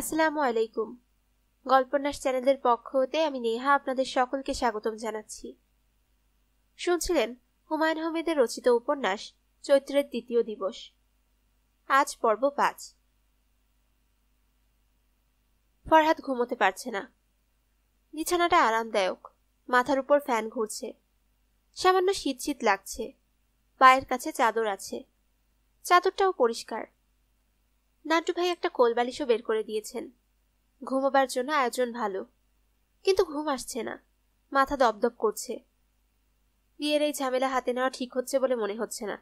আসসালামু আলাইকুম গল্পন্যাস চ্যানেলের পক্ষ হতে আমি নেহা আপনাদের সকলকে স্বাগতম জানাচ্ছি শুনছিলেন হুমায়ুন আহমেদের রচিত উপন্যাস চৈত্রের দ্বিতীয় দিবস আজ পর্ব পাঁচ ফরহাদ ঘুমোতে পারছে না বিছানাটা আরামদায়ক মাথার উপর ফ্যান ঘুরছে সামান্য শীত শীত লাগছে পায়ের কাছে চাদর আছে চাদরটাও পরিষ্কার নাড্ডু ভাই একটা কোলবালিশও বের করে দিয়েছেন ঘুমোবার জন্য আয়োজন ভালো কিন্তু ঘুম আসছে না মাথা দপদপ করছে বিয়ের এই ঝামেলা হাতে নেওয়া ঠিক হচ্ছে বলে মনে হচ্ছে না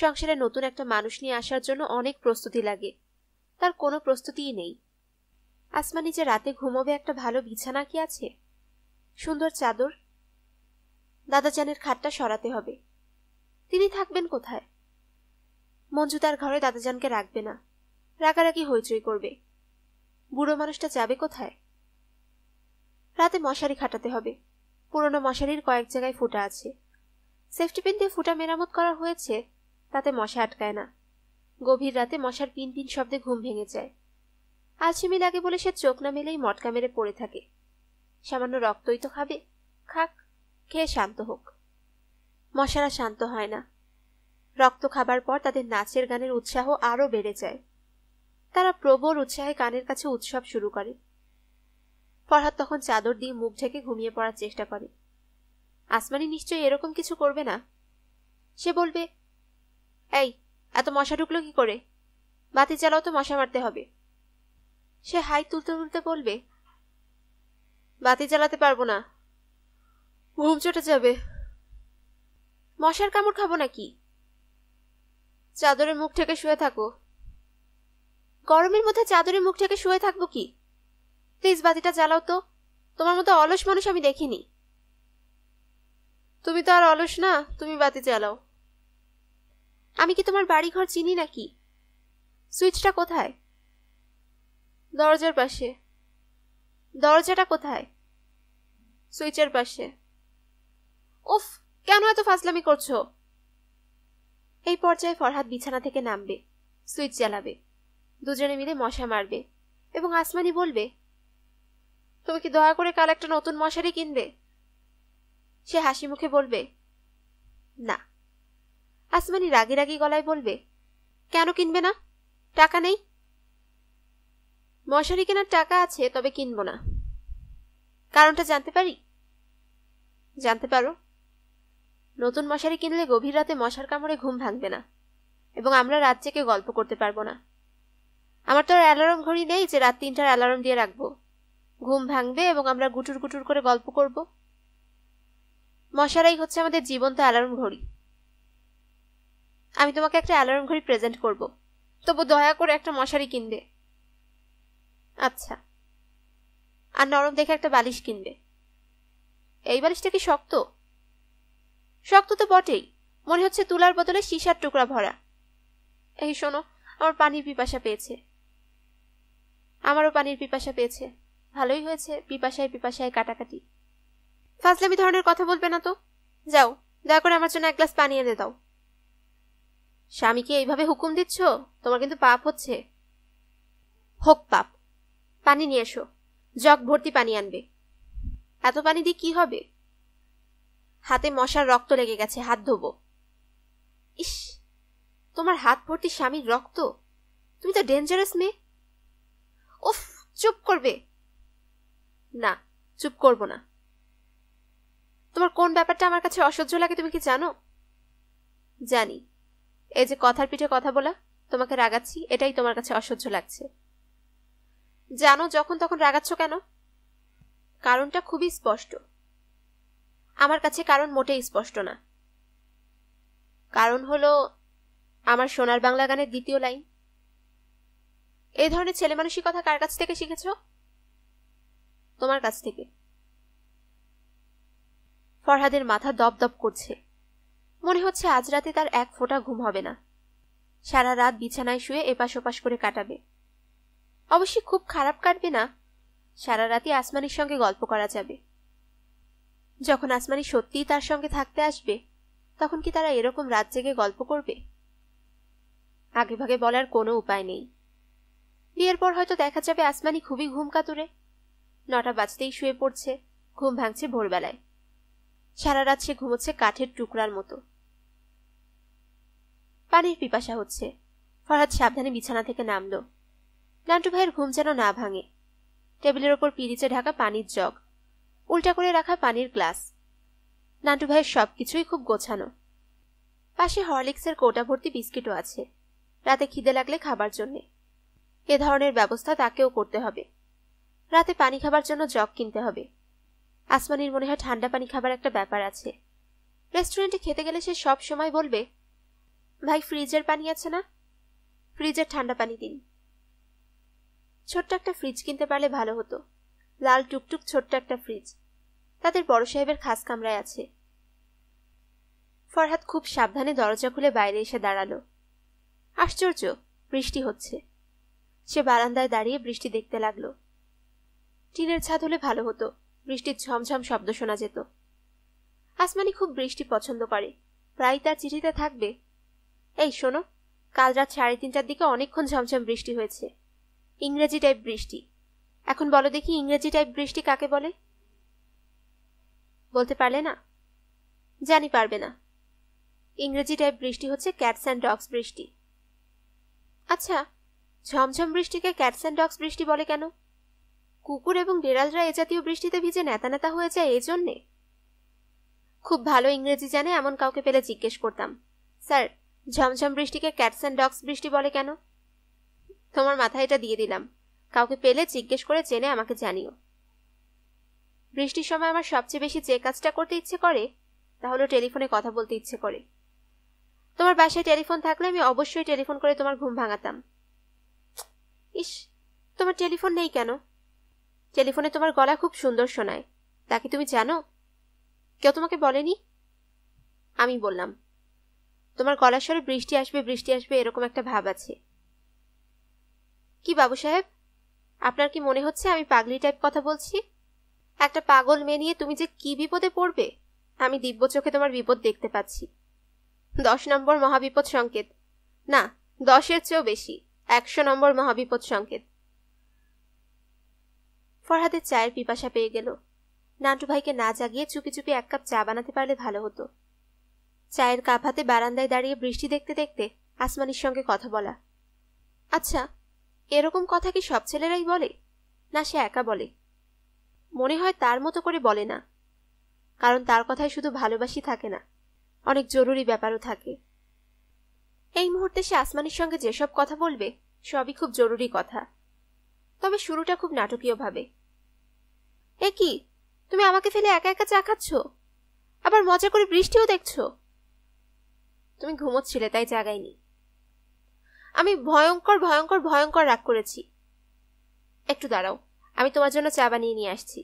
সংসারে নতুন একটা মানুষ নিয়ে আসার জন্য অনেক প্রস্তুতি লাগে তার কোনো প্রস্তুতিই নেই আসমানি যে রাতে ঘুমোবে একটা ভালো বিছানা কি আছে সুন্দর চাদর দাদাজানের খাটটা সরাতে হবে তিনি থাকবেন কোথায় মঞ্জু তার ঘরে দাদাজানকে রাখবে না রাগারাগি হইচই করবে বুড়ো মানুষটা যাবে কোথায় রাতে মশারি খাটাতে হবে পুরনো মশারির কয়েক জায়গায় ফুটা আছে সেফটি পিন দিয়ে ফুটা মেরামত করা হয়েছে তাতে মশা আটকায় না গভীর রাতে মশার পিন পিন শব্দে ঘুম ভেঙে যায় আলসিমি লাগে বলে সে চোখ না মেলেই মটকা মেরে পড়ে থাকে সামান্য রক্তই তো খাবে খাক খেয়ে শান্ত হোক মশারা শান্ত হয় না রক্ত খাবার পর তাদের নাচের গানের উৎসাহ আরও বেড়ে যায় তারা প্রবর উৎসাহে কানের কাছে উৎসব শুরু করে ফরহাদ তখন চাদর দিয়ে মুখ ঢেকে ঘুমিয়ে পড়ার চেষ্টা করে আসমানি নিশ্চয়ই এরকম কিছু করবে না সে বলবে এই এত মশা ঢুকলো কি করে বাতি চালাও তো মশা মারতে হবে সে হাই তুলতে তুলতে বলবে বাতি চালাতে পারবো না ঘুম চটে যাবে মশার কামড় খাবো নাকি চাদরের মুখ থেকে শুয়ে থাকো গরমের মধ্যে চাদরের মুখ থেকে শুয়ে থাকবো কি প্লিজ বাতিটা জ্বালাও তো তোমার মতো অলস মানুষ আমি দেখিনি তুমি তো আর অলস না তুমি বাতি জ্বালাও আমি কি তোমার বাড়িঘর চিনি নাকি সুইচটা কোথায় দরজার পাশে দরজাটা কোথায় সুইচের পাশে উফ কেন এত ফাজলামি করছো এই পর্যায়ে ফরহাদ বিছানা থেকে নামবে সুইচ জ্বালাবে দুজনে মিলে মশা মারবে এবং আসমানি বলবে তুমি কি দয়া করে কাল একটা নতুন মশারি কিনবে সে হাসি মুখে বলবে না আসমানি রাগি রাগি গলায় বলবে কেন কিনবে না টাকা নেই মশারি কেনার টাকা আছে তবে কিনব না কারণটা জানতে পারি জানতে পারো নতুন মশারি কিনলে গভীর রাতে মশার কামড়ে ঘুম ভাঙবে না এবং আমরা রাত জেগে গল্প করতে পারবো না আমার তো আর অ্যালার্ম ঘড়ি নেই যে রাত তিনটার অ্যালার্ম দিয়ে রাখবো ঘুম ভাঙবে এবং আমরা গুটুর গুটুর করে গল্প করব মশারাই হচ্ছে আমাদের জীবন্ত অ্যালার্ম ঘড়ি আমি তোমাকে একটা অ্যালার্ম ঘড়ি প্রেজেন্ট করব তবু দয়া করে একটা মশারি কিনবে আচ্ছা আর নরম দেখে একটা বালিশ কিনবে এই বালিশটা কি শক্ত শক্ত তো বটেই মনে হচ্ছে তুলার বদলে সিসার টুকরা ভরা এই শোনো আমার পানির পিপাসা পেয়েছে আমারও পানির পিপাসা পেয়েছে ভালোই হয়েছে পিপাসায় পিপাসায় কাটাকাটি ফাজলামি ধরনের কথা বলবে না তো যাও দয়া করে আমার জন্য এক গ্লাস পানি এনে দাও স্বামীকে এইভাবে হুকুম দিচ্ছ তোমার কিন্তু পাপ হচ্ছে হোক পাপ পানি নিয়ে এসো জগ ভর্তি পানি আনবে এত পানি দিয়ে কি হবে হাতে মশার রক্ত লেগে গেছে হাত ধোবো ইস তোমার হাত ভর্তি স্বামীর রক্ত তুমি তো ডেঞ্জারাস মেয়ে ওফ চুপ করবে না চুপ করব না তোমার কোন ব্যাপারটা আমার কাছে অসহ্য লাগে তুমি কি জানো জানি এই যে কথার পিঠে কথা বলা তোমাকে রাগাচ্ছি এটাই তোমার কাছে অসহ্য লাগছে জানো যখন তখন রাগাচ্ছ কেন কারণটা খুবই স্পষ্ট আমার কাছে কারণ মোটেই স্পষ্ট না কারণ হলো আমার সোনার বাংলা গানের দ্বিতীয় লাইন এই ধরনের ছেলে কথা কার কাছ থেকে শিখেছ তোমার কাছ থেকে ফরহাদের মাথা দপ দপ করছে মনে হচ্ছে আজ রাতে তার এক ফোঁটা ঘুম হবে না সারা রাত বিছানায় শুয়ে এপাশ ওপাশ করে কাটাবে অবশ্যই খুব খারাপ কাটবে না সারা রাতই আসমানের সঙ্গে গল্প করা যাবে যখন আসমানি সত্যিই তার সঙ্গে থাকতে আসবে তখন কি তারা এরকম রাত জেগে গল্প করবে আগেভাগে বলার কোনো উপায় নেই বিয়ের পর হয়তো দেখা যাবে আসমানি খুবই ঘুম কাতুরে নটা বাজতেই শুয়ে পড়ছে ঘুম ভাঙছে ভোরবেলায় সারা রাত সে ঘুমোচ্ছে কাঠের টুকরার মতো পানির পিপাসা হচ্ছে ফরহাদ সাবধানে বিছানা থেকে নামল লান্টু ভাইয়ের ঘুম যেন না ভাঙে টেবিলের ওপর পিরিচে ঢাকা পানির জগ উল্টা করে রাখা পানির গ্লাস নান্টু ভাইয়ের সব কিছুই খুব গোছানো পাশে হরলিক্সের কোটা ভর্তি বিস্কিটও আছে রাতে খিদে লাগলে খাবার জন্যে এ ধরনের ব্যবস্থা তাকেও করতে হবে রাতে পানি খাবার জন্য জগ কিনতে হবে আসমানির মনে হয় ঠান্ডা পানি খাবার একটা ব্যাপার আছে রেস্টুরেন্টে খেতে গেলে সে সব সময় বলবে ভাই ফ্রিজের পানি আছে না ফ্রিজের ঠান্ডা পানি দিন ছোট্ট একটা ফ্রিজ কিনতে পারলে ভালো হতো লাল টুকটুক ছোট্ট একটা ফ্রিজ তাদের বড় সাহেবের খাস কামরায় আছে ফরহাদ খুব সাবধানে দরজা খুলে বাইরে এসে দাঁড়ালো আশ্চর্য বৃষ্টি হচ্ছে সে বারান্দায় দাঁড়িয়ে বৃষ্টি দেখতে লাগলো টিনের ছাদ হলে ভালো হতো বৃষ্টির ঝমঝম শব্দ শোনা যেত আসমানি খুব বৃষ্টি পছন্দ করে প্রায় তার চিঠিতে থাকবে এই শোনো কাল রাত সাড়ে তিনটার দিকে অনেকক্ষণ ঝমঝম বৃষ্টি হয়েছে ইংরেজি টাইপ বৃষ্টি এখন বলো দেখি ইংরেজি টাইপ বৃষ্টি কাকে বলে বলতে পারলে না জানি পারবে না ইংরেজি টাইপ বৃষ্টি হচ্ছে ক্যাটস অ্যান্ড ডগস বৃষ্টি আচ্ছা ঝমঝম বৃষ্টিকে ক্যাটস অ্যান্ড ডগস বৃষ্টি বলে কেন কুকুর এবং বেড়ালরা এ জাতীয় বৃষ্টিতে ভিজে নেতা নেতা হয়ে যায় এই জন্যে খুব ভালো ইংরেজি জানে এমন কাউকে পেলে জিজ্ঞেস করতাম স্যার ঝমঝম বৃষ্টিকে ক্যাটস অ্যান্ড ডগস বৃষ্টি বলে কেন তোমার মাথায় এটা দিয়ে দিলাম কাউকে পেলে জিজ্ঞেস করে জেনে আমাকে জানিও বৃষ্টির সময় আমার সবচেয়ে বেশি যে কাজটা করতে ইচ্ছে করে তা হলো টেলিফোনে কথা বলতে ইচ্ছে করে তোমার বাসায় টেলিফোন থাকলে আমি অবশ্যই টেলিফোন করে তোমার ঘুম ভাঙাতাম ইস তোমার টেলিফোন নেই কেন টেলিফোনে তোমার গলা খুব সুন্দর শোনায় তা কি তুমি জানো কেউ তোমাকে বলেনি আমি বললাম তোমার গলার স্বরে বৃষ্টি আসবে বৃষ্টি আসবে এরকম একটা ভাব আছে কি বাবু সাহেব আপনার কি মনে হচ্ছে আমি পাগলি টাইপ কথা বলছি একটা পাগল মেয়ে নিয়ে তুমি যে কি বিপদে পড়বে আমি দিব্য চোখে তোমার বিপদ দেখতে পাচ্ছি দশ নম্বর মহাবিপদ সংকেত না দশের চেয়েও বেশি একশো নম্বর মহাবিপদ সংকেত ফরহাদের চায়ের পিপাসা পেয়ে গেল নান্টু ভাইকে না জাগিয়ে চুপি চুপি এক কাপ চা বানাতে পারলে ভালো হতো চায়ের কাপ হাতে বারান্দায় দাঁড়িয়ে বৃষ্টি দেখতে দেখতে আসমানির সঙ্গে কথা বলা আচ্ছা এরকম কথা কি সব ছেলেরাই বলে না সে একা বলে মনে হয় তার মতো করে বলে না কারণ তার কথায় শুধু ভালোবাসি থাকে না অনেক জরুরি ব্যাপারও থাকে এই মুহূর্তে সে আসমানের সঙ্গে যেসব কথা বলবে সবই খুব জরুরি কথা তবে শুরুটা খুব নাটকীয়ভাবে এ কি তুমি আমাকে ফেলে একা একা চা খাচ্ছ আবার মজা করে বৃষ্টিও দেখছ তুমি ঘুমোচ্ছিলে তাই জাগাইনি আমি ভয়ঙ্কর ভয়ঙ্কর ভয়ঙ্কর রাগ করেছি একটু দাঁড়াও আমি তোমার জন্য চা বানিয়ে নিয়ে আসছি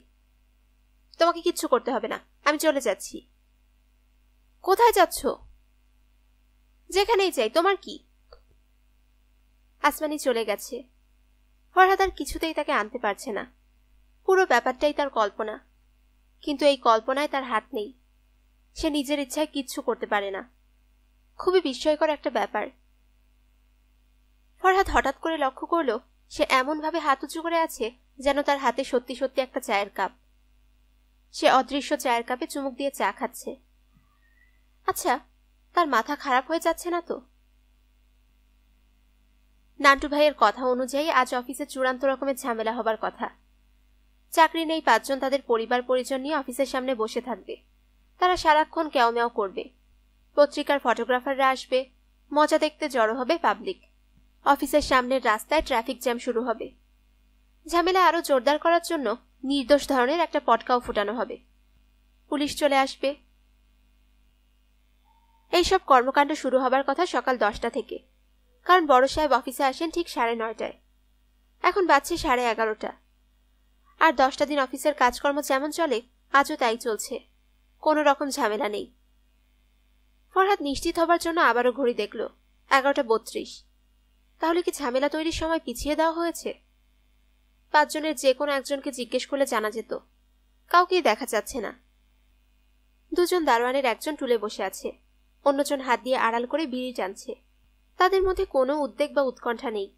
তোমাকে কিচ্ছু করতে হবে না আমি চলে যাচ্ছি কোথায় যাচ্ছ যেখানেই চাই তোমার কি আসমানি চলে গেছে ফরহাদ আর কিছুতেই তাকে আনতে পারছে না পুরো ব্যাপারটাই তার কল্পনা কিন্তু এই কল্পনায় তার হাত নেই সে নিজের ইচ্ছায় কিচ্ছু করতে পারে না খুবই বিস্ময়কর একটা ব্যাপার ফরহাদ হঠাৎ করে লক্ষ্য করল সে এমনভাবে হাত উঁচু করে আছে যেন তার হাতে সত্যি সত্যি একটা চায়ের কাপ সে অদৃশ্য চায়ের কাপে চুমুক দিয়ে চা খাচ্ছে আচ্ছা তার মাথা খারাপ হয়ে যাচ্ছে না তো নান্টু ভাইয়ের কথা অনুযায়ী আজ অফিসে চূড়ান্ত রকমের ঝামেলা হবার কথা চাকরি নেই পাঁচজন তাদের পরিবার পরিজন নিয়ে অফিসের সামনে বসে থাকবে তারা সারাক্ষণ ক্যাওম্যাও করবে পত্রিকার ফটোগ্রাফাররা আসবে মজা দেখতে জড়ো হবে পাবলিক অফিসের সামনের রাস্তায় ট্রাফিক জ্যাম শুরু হবে ঝামেলা আরও জোরদার করার জন্য নির্দোষ ধরনের একটা পটকাও ফুটানো হবে পুলিশ চলে আসবে এইসব কর্মকাণ্ড শুরু হবার কথা সকাল দশটা থেকে কারণ বড় সাহেব অফিসে আসেন ঠিক সাড়ে নয়টায় এখন বাজছে সাড়ে এগারোটা আর দশটা দিন অফিসের কাজকর্ম যেমন চলে আজও তাই চলছে কোনো রকম ঝামেলা নেই ফরহাদ নিশ্চিত হবার জন্য আবারও ঘড়ি দেখল এগারোটা বত্রিশ তাহলে কি ঝামেলা তৈরির সময় পিছিয়ে দেওয়া হয়েছে পাঁচজনের যে কোনো একজনকে জিজ্ঞেস করলে জানা যেত কাউকেই দেখা যাচ্ছে না দুজন দারোয়ানের একজন টুলে বসে আছে অন্যজন হাত দিয়ে আড়াল করে বিড়ি টানছে তাদের মধ্যে কোনো উদ্বেগ বা উৎকণ্ঠা নেই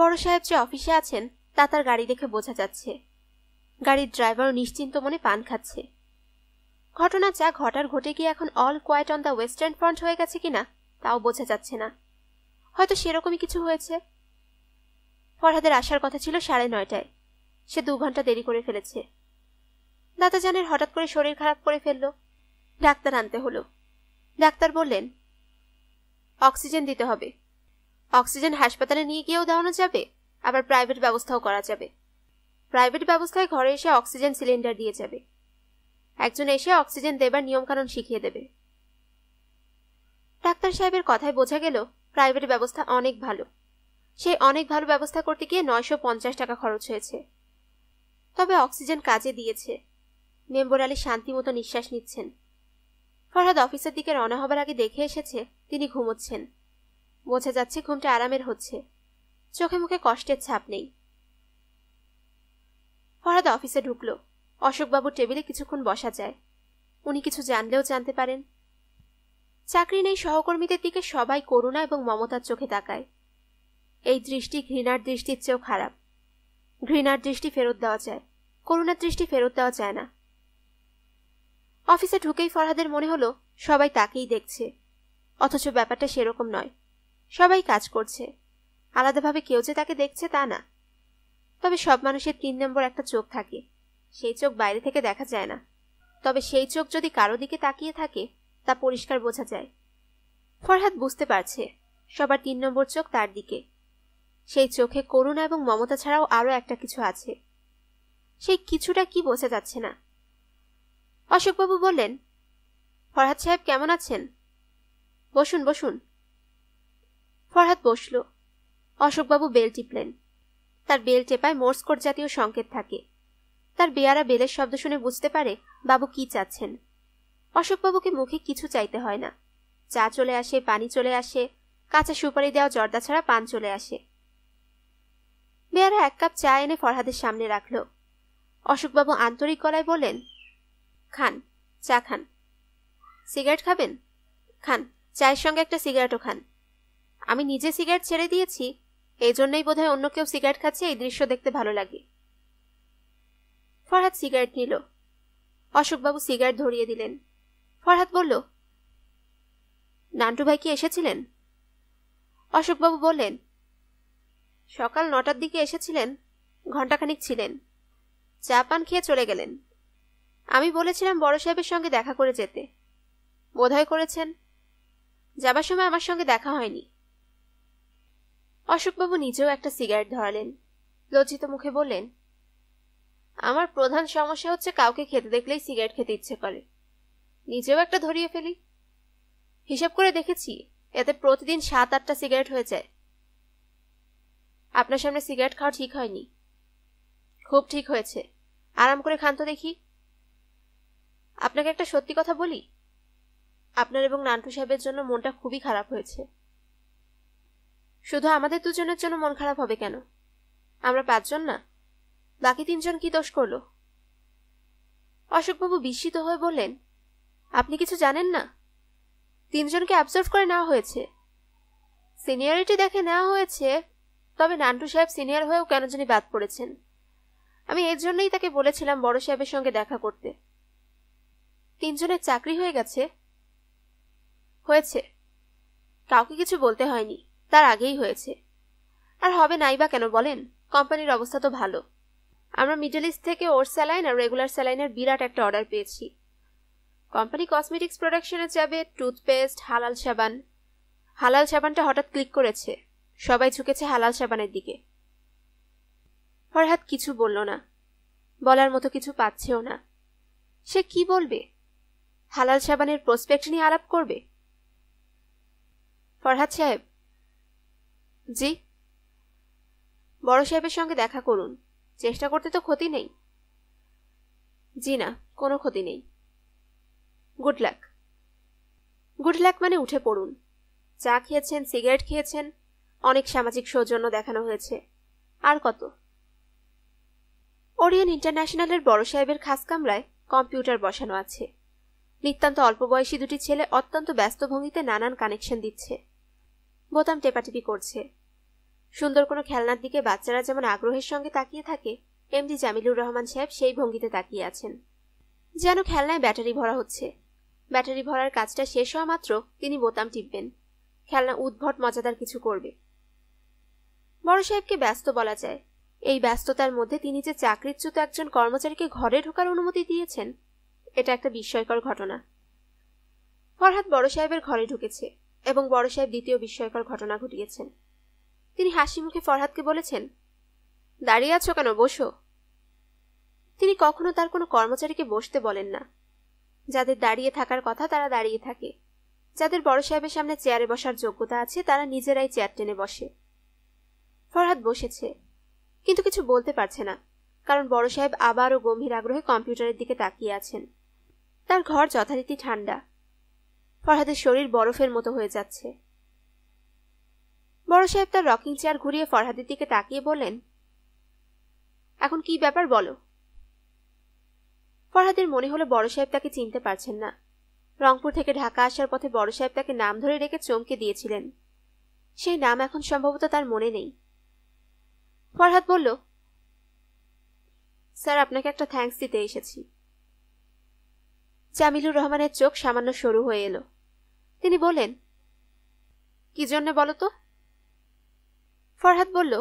বড় সাহেব যে অফিসে আছেন তা তার গাড়ি দেখে বোঝা যাচ্ছে গাড়ির ড্রাইভার নিশ্চিন্ত মনে পান খাচ্ছে ঘটনা যা ঘটার ঘটে গিয়ে এখন all quiet on the western front হয়ে গেছে কিনা তাও বোঝা যাচ্ছে না হয়তো সেরকমই কিছু হয়েছে ফরহাদের আসার কথা ছিল সাড়ে নয়টায় সে দু ঘন্টা দেরি করে ফেলেছে দাতা জানের হঠাৎ করে শরীর খারাপ করে ফেলল ডাক্তার আনতে হলো ডাক্তার বললেন অক্সিজেন দিতে হবে অক্সিজেন হাসপাতালে নিয়ে গিয়েও দেওয়ানো যাবে আবার প্রাইভেট ব্যবস্থাও করা যাবে প্রাইভেট ব্যবস্থায় ঘরে এসে অক্সিজেন সিলিন্ডার দিয়ে যাবে একজন এসে অক্সিজেন দেবার নিয়মকানুন শিখিয়ে দেবে ডাক্তার সাহেবের কথায় বোঝা গেল প্রাইভেট ব্যবস্থা অনেক ভালো সে অনেক ভালো ব্যবস্থা করতে গিয়ে নয়শো পঞ্চাশ টাকা খরচ হয়েছে তবে অক্সিজেন কাজে দিয়েছে মেম্বর আলী শান্তি মতো নিঃশ্বাস নিচ্ছেন ফরহাদ অফিসের দিকে রওনা হবার আগে দেখে এসেছে তিনি ঘুমোচ্ছেন বোঝা যাচ্ছে ঘুমটা আরামের হচ্ছে চোখে মুখে কষ্টের ছাপ নেই ফরহাদ অফিসে ঢুকল অশোকবাবুর টেবিলে কিছুক্ষণ বসা যায় উনি কিছু জানলেও জানতে পারেন চাকরি নেই সহকর্মীদের দিকে সবাই করুণা এবং মমতার চোখে তাকায় এই দৃষ্টি ঘৃণার দৃষ্টির চেয়েও খারাপ ঘৃণার দৃষ্টি ফেরত দেওয়া যায় করুণার দৃষ্টি ফেরত দেওয়া যায় না অফিসে ঢুকেই ফরহাদের মনে হলো সবাই তাকেই দেখছে অথচ ব্যাপারটা সেরকম নয় সবাই কাজ করছে আলাদাভাবে কেউ যে তাকে দেখছে তা না তবে সব মানুষের তিন নম্বর একটা চোখ থাকে সেই চোখ বাইরে থেকে দেখা যায় না তবে সেই চোখ যদি কারো দিকে তাকিয়ে থাকে তা পরিষ্কার বোঝা যায় ফরহাদ বুঝতে পারছে সবার তিন নম্বর চোখ তার দিকে সেই চোখে করুণা এবং মমতা ছাড়াও আরও একটা কিছু আছে সেই কিছুটা কি বোঝা যাচ্ছে না অশোকবাবু বললেন ফরহাদ সাহেব কেমন আছেন বসুন বসুন ফরহাদ বসল অশোকবাবু বেল টিপলেন তার বেল টেপায় মোর্সকোট জাতীয় সংকেত থাকে তার বেয়ারা বেলের শব্দ শুনে বুঝতে পারে বাবু কি চাচ্ছেন অশোকবাবুকে মুখে কিছু চাইতে হয় না চা চলে আসে পানি চলে আসে কাঁচা সুপারি দেওয়া জর্দা ছাড়া পান চলে আসে বেয়ারা এক কাপ চা এনে ফরহাদের সামনে রাখল অশোকবাবু আন্তরিক গলায় বললেন খান চা খান সিগারেট খাবেন খান চায়ের সঙ্গে একটা সিগারেটও খান আমি নিজে সিগারেট ছেড়ে দিয়েছি এই জন্যই বোধহয় অন্য কেউ সিগারেট খাচ্ছে এই দৃশ্য দেখতে ভালো লাগে ফরহাদ সিগারেট নিল অশোকবাবু সিগারেট ধরিয়ে দিলেন ফরহাদ বলল নান্টু ভাই কি এসেছিলেন অশোকবাবু বললেন সকাল নটার দিকে এসেছিলেন ঘণ্টাখানিক ছিলেন চা পান খেয়ে চলে গেলেন আমি বলেছিলাম বড় সাহেবের সঙ্গে দেখা করে যেতে বোধহয় করেছেন যাবার সময় আমার সঙ্গে দেখা হয়নি অশোকবাবু নিজেও একটা সিগারেট ধরালেন লজ্জিত মুখে বললেন আমার প্রধান সমস্যা হচ্ছে কাউকে খেতে দেখলেই সিগারেট খেতে ইচ্ছে করে নিজেও একটা ধরিয়ে ফেলি হিসাব করে দেখেছি এতে প্রতিদিন সাত আটটা সিগারেট হয়ে যায় আপনার সামনে সিগারেট খাওয়া ঠিক হয়নি খুব ঠিক হয়েছে আরাম করে খান তো দেখি আপনাকে একটা সত্যি কথা বলি আপনার এবং নান্টু সাহেবের জন্য মনটা খুবই খারাপ হয়েছে শুধু আমাদের দুজনের জন্য মন খারাপ হবে কেন আমরা পাঁচজন না বাকি তিনজন কি দোষ করল অশোকবাবু বিস্মিত হয়ে বললেন আপনি কিছু জানেন না তিনজনকে অ্যাবজার্ভ করে নেওয়া হয়েছে সিনিয়রিটি দেখে নেওয়া হয়েছে তবে নান্টু সাহেব সিনিয়র হয়েও কেন জানি বাদ পড়েছেন আমি এর জন্যই তাকে বলেছিলাম বড় সাহেবের সঙ্গে দেখা করতে তিনজনের চাকরি হয়ে গেছে হয়েছে কাউকে কিছু বলতে হয়নি তার আগেই হয়েছে আর হবে নাই বা কেন বলেন কোম্পানির অবস্থা তো ভালো আমরা মিডল ইস্ট থেকে ওর স্যালাইন আর রেগুলার স্যালাইনের বিরাট একটা অর্ডার পেয়েছি কোম্পানি কসমেটিক্স প্রোডাকশনে যাবে টুথপেস্ট হালাল সাবান হালাল সাবানটা হঠাৎ ক্লিক করেছে সবাই ঝুঁকেছে হালাল সাবানের দিকে ফরহাদ কিছু বলল না বলার মতো কিছু পাচ্ছেও না সে কি বলবে হালাল সাবানের প্রসপেক্ট নিয়ে আলাপ করবে ফরহাদ সাহেব জি বড় সাহেবের সঙ্গে দেখা করুন চেষ্টা করতে তো ক্ষতি নেই জি না কোনো ক্ষতি নেই গুড লাক গুড লাক মানে উঠে পড়ুন চা খেয়েছেন সিগারেট খেয়েছেন অনেক সামাজিক সৌজন্য দেখানো হয়েছে আর কত ওরিয়ন ইন্টারন্যাশনালের বড় সাহেবের খাস কামরায় কম্পিউটার বসানো আছে নিতান্ত অল্প বয়সী দুটি ছেলে অত্যন্ত ব্যস্ত ভঙ্গিতে নানান কানেকশন দিচ্ছে বোতাম টেপাটিপি করছে সুন্দর কোনো খেলনার দিকে বাচ্চারা যেমন আগ্রহের সঙ্গে তাকিয়ে থাকে এমডি জামিলুর রহমান সাহেব সেই ভঙ্গিতে তাকিয়ে আছেন যেন খেলনায় ব্যাটারি ভরা হচ্ছে ব্যাটারি ভরার কাজটা শেষ হওয়া মাত্র তিনি বোতাম টিপবেন খেলনা উদ্ভট মজাদার কিছু করবে বড় সাহেবকে ব্যস্ত বলা যায় এই ব্যস্ততার মধ্যে তিনি যে চাকরিচ্যুত একজন কর্মচারীকে ঘরে ঢোকার অনুমতি দিয়েছেন এটা একটা বিস্ময়কর ঘটনা ফরহাদ বড় সাহেবের ঘরে ঢুকেছে এবং বড় সাহেব দ্বিতীয় বিস্ময়কর ঘটনা ঘটিয়েছেন তিনি হাসি মুখে ফরহাদকে বলেছেন দাঁড়িয়ে আছো কেন বসো তিনি কখনো তার কোনো কর্মচারীকে বসতে বলেন না যাদের দাঁড়িয়ে থাকার কথা তারা দাঁড়িয়ে থাকে যাদের বড় সাহেবের সামনে চেয়ারে বসার যোগ্যতা আছে তারা নিজেরাই চেয়ার টেনে বসে ফরহাদ বসেছে কিন্তু কিছু বলতে পারছে না কারণ বড় সাহেব আবারও গম্ভীর আগ্রহে কম্পিউটারের দিকে তাকিয়ে আছেন তার ঘর যথারীতি ঠান্ডা ফরহাদের শরীর বরফের মতো হয়ে যাচ্ছে বড় সাহেব তার রকিং চেয়ার ঘুরিয়ে ফরহাদের দিকে তাকিয়ে বললেন এখন কি ব্যাপার বলো ফরহাদের মনে হলো বড় সাহেব তাকে চিনতে পারছেন না রংপুর থেকে ঢাকা আসার পথে বড় সাহেব তাকে নাম ধরে রেখে চমকে দিয়েছিলেন সেই নাম এখন সম্ভবত তার মনে নেই ফরহাদ বলল স্যার আপনাকে একটা থ্যাঙ্কস দিতে এসেছি জামিলুর রহমানের চোখ সামান্য সরু হয়ে এলো তিনি বলেন কি জন্য বলো তো ফরহাদ বলল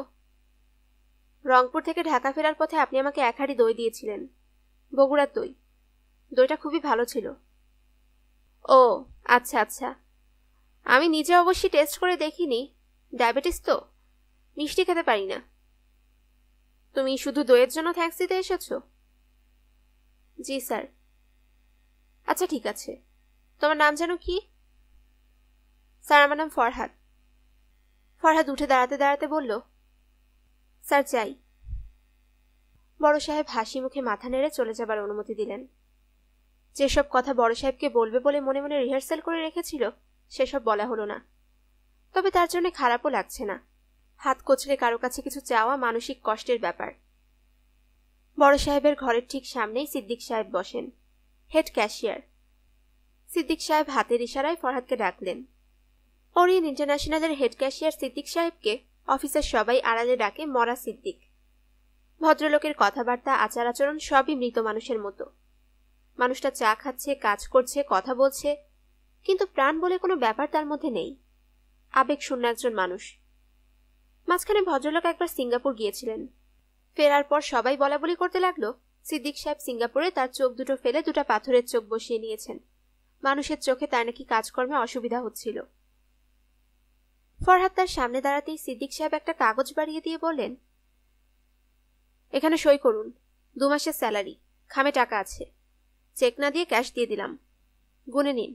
রংপুর থেকে ঢাকা ফেরার পথে আপনি আমাকে এক হাড়ি দই দিয়েছিলেন বগুড়ার দই দইটা খুবই ভালো ছিল ও আচ্ছা আচ্ছা আমি নিজে অবশ্যই টেস্ট করে দেখিনি ডায়াবেটিস তো মিষ্টি খেতে পারি না তুমি শুধু দইয়ের জন্য থ্যাঙ্কস দিতে এসেছো জি স্যার আচ্ছা ঠিক আছে তোমার নাম যেন কি স্যার আমার নাম ফরহাদ ফরহাদ উঠে দাঁড়াতে দাঁড়াতে বলল স্যার যাই বড় সাহেব হাসি মুখে মাথা নেড়ে চলে যাবার অনুমতি দিলেন যেসব কথা বড় সাহেবকে বলবে বলে মনে মনে রিহার্সাল করে রেখেছিল সেসব বলা হলো না তবে তার জন্য খারাপও লাগছে না হাত কোচড়ে কারো কাছে কিছু চাওয়া মানসিক কষ্টের ব্যাপার বড় সাহেবের ঘরের ঠিক সামনেই সিদ্দিক সাহেব বসেন হেড ক্যাশিয়ার সিদ্দিক সাহেব হাতের ইশারায় ফরহাদকে ডাকলেন ওরিয়েন ইন্টারন্যাশনালের হেড ক্যাশিয়ার সিদ্দিক সাহেবকে অফিসের সবাই আড়ালে ডাকে মরা সিদ্দিক ভদ্রলোকের কথাবার্তা আচার আচরণ সবই মৃত মানুষের মতো মানুষটা চা খাচ্ছে কাজ করছে কথা বলছে কিন্তু প্রাণ বলে কোনো ব্যাপার তার মধ্যে নেই আবেগ শূন্য একজন মানুষ মাঝখানে ভদ্রলোক একবার সিঙ্গাপুর গিয়েছিলেন ফেরার পর সবাই বলা বলি করতে লাগলো সিদ্দিক সাহেব সিঙ্গাপুরে তার চোখ দুটো ফেলে দুটো পাথরের চোখ বসিয়ে নিয়েছেন মানুষের চোখে তার নাকি কাজকর্মে অসুবিধা হচ্ছিল ফরহাদ তার সামনে দাঁড়াতেই সিদ্দিক সাহেব একটা কাগজ বাড়িয়ে দিয়ে বললেন এখানে সই করুন দু মাসের স্যালারি খামে টাকা আছে চেক না দিয়ে ক্যাশ দিয়ে দিলাম গুনে নিন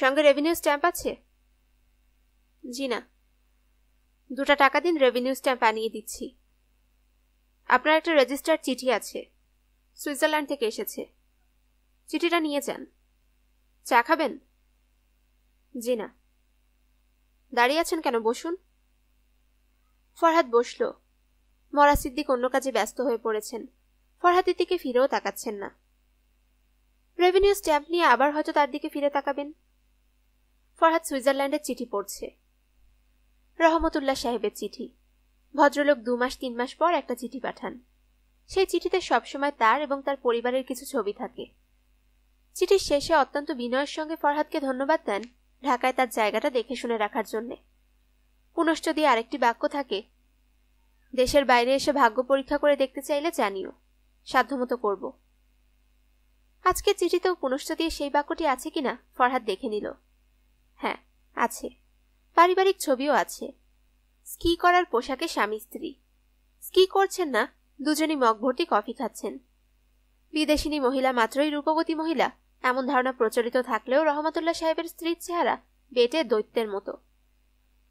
সঙ্গে রেভিনিউ স্ট্যাম্প আছে জি না দুটা টাকা দিন রেভিনিউ স্ট্যাম্প আনিয়ে দিচ্ছি আপনার একটা রেজিস্টার চিঠি আছে সুইজারল্যান্ড থেকে এসেছে চিঠিটা নিয়ে যান চা খাবেন জি না দাঁড়িয়ে আছেন কেন বসুন ফরহাদ বসল মরা সিদ্দিক অন্য কাজে ব্যস্ত হয়ে পড়েছেন ফরহাদের দিকে ফিরেও তাকাচ্ছেন না রেভিনিউ স্ট্যাম্প নিয়ে আবার হয়তো তার দিকে ফিরে তাকাবেন ফরহাদ সুইজারল্যান্ডের চিঠি পড়ছে রহমতুল্লাহ সাহেবের চিঠি ভদ্রলোক দু মাস তিন মাস পর একটা চিঠি পাঠান সেই চিঠিতে সবসময় তার এবং তার পরিবারের কিছু ছবি থাকে চিঠির শেষে অত্যন্ত বিনয়ের সঙ্গে ফরহাদকে ধন্যবাদ দেন ঢাকায় তার জায়গাটা দেখে শুনে রাখার জন্যে পুনশ্চ দিয়ে আরেকটি বাক্য থাকে দেশের বাইরে এসে ভাগ্য পরীক্ষা করে দেখতে চাইলে জানিও সাধ্যমতো করব আজকের চিঠিতেও পুনশ্চ দিয়ে সেই বাক্যটি আছে কিনা ফরহাদ দেখে নিল হ্যাঁ আছে পারিবারিক ছবিও আছে স্কি করার পোশাকে স্বামী স্ত্রী স্কি করছেন না দুজনই মগ ভর্তি কফি খাচ্ছেন বিদেশিনী মহিলা মাত্রই রূপবতী মহিলা এমন ধারণা প্রচলিত থাকলেও রহমতুল্লাহ সাহেবের স্ত্রীর চেহারা বেটে দৈত্যের মতো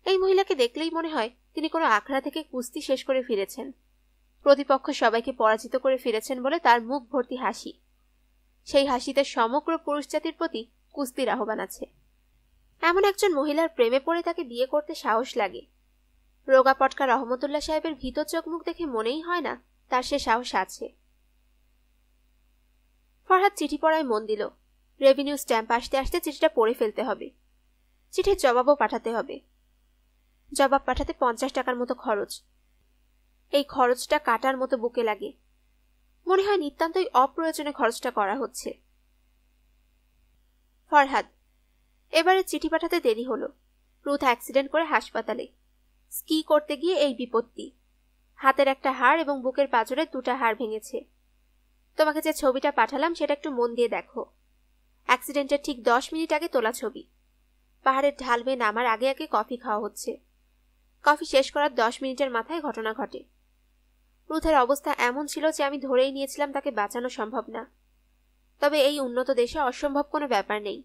এই মহিলাকে দেখলেই মনে হয় তিনি কোনো আখড়া থেকে কুস্তি শেষ করে ফিরেছেন প্রতিপক্ষ সবাইকে পরাজিত করে ফিরেছেন বলে তার মুখ ভর্তি হাসি সেই হাসিতে সমগ্র পুরুষ জাতির প্রতি কুস্তির আহ্বান আছে এমন একজন মহিলার প্রেমে পড়ে তাকে বিয়ে করতে সাহস লাগে রোগা পটকা রহমতুল্লাহ সাহেবের ভিতর চোখ মুখ দেখে মনেই হয় না তার সে সাহস আছে ফরহাদ চিঠি পড়ায় মন দিল রেভিনিউ স্ট্যাম্প আসতে আসতে চিঠিটা পড়ে ফেলতে হবে চিঠির জবাবও পাঠাতে হবে জবাব পাঠাতে পঞ্চাশ টাকার মতো খরচ এই খরচটা কাটার মতো বুকে লাগে মনে হয় নিতান্তই অপ্রয়োজনে খরচটা করা হচ্ছে ফরহাদ এবারে চিঠি পাঠাতে দেরি হলো রুথ অ্যাক্সিডেন্ট করে হাসপাতালে স্কি করতে গিয়ে এই বিপত্তি হাতের একটা হাড় এবং বুকের পাঁচরে দুটা হাড় ভেঙেছে তোমাকে যে ছবিটা পাঠালাম সেটা একটু মন দিয়ে দেখো অ্যাক্সিডেন্টের ঠিক দশ মিনিট আগে তোলা ছবি পাহাড়ের ঢাল বেয়ে নামার আগে আগে কফি খাওয়া হচ্ছে কফি শেষ করার দশ মিনিটের মাথায় ঘটনা ঘটে রুথের অবস্থা এমন ছিল যে আমি ধরেই নিয়েছিলাম তাকে বাঁচানো সম্ভব না তবে এই উন্নত দেশে অসম্ভব কোনো ব্যাপার নেই